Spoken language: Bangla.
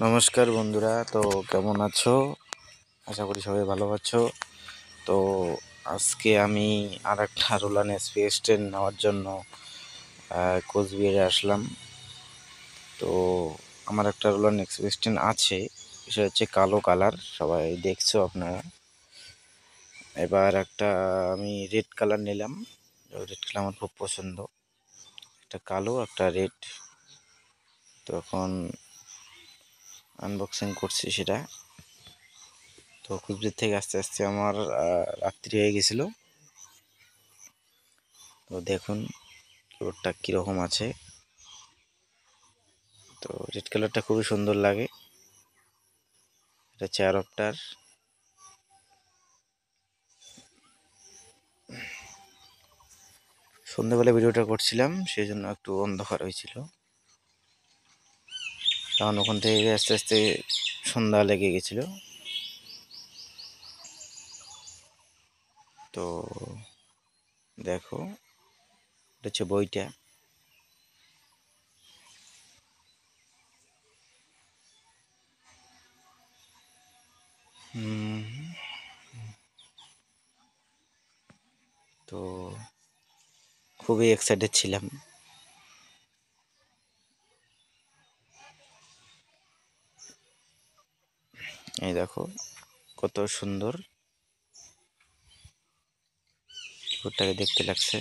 নমস্কার বন্ধুরা তো কেমন আছো আশা করি সবাই ভালো আছো তো আজকে আমি আর একটা রোলান স্পেস ট্রেন নেওয়ার জন্য কোচবিহারে আসলাম তো আমার একটা রোলান এক্সপ্রেস ট্রেন আছে সেটা হচ্ছে কালো কালার সবাই দেখছো আপনারা এবার একটা আমি রেড কালার নিলাম রেড কালার আমার খুব পছন্দ একটা কালো একটা রেড তো এখন আনবক্সিং করছি সেটা তো দূর থেকে আস্তে আস্তে আমার রাত্রি হয়ে গেছিল তো দেখুন কিবোর্ডটা কীরকম আছে তো রেড কালারটা খুবই সুন্দর লাগে এটা চেয়ার অপটার সন্ধ্যাবেলা ভিডিওটা করছিলাম সেই জন্য একটু অন্ধকার হয়েছিল কারণ ওখান থেকে আস্তে আস্তে সন্ধ্যা লেগে গেছিল তো দেখো এটা হচ্ছে বইটা তো খুবই এক্সাইটেড ছিলাম এই দেখো কত সুন্দর কুকুরটাকে দেখতে লাগছে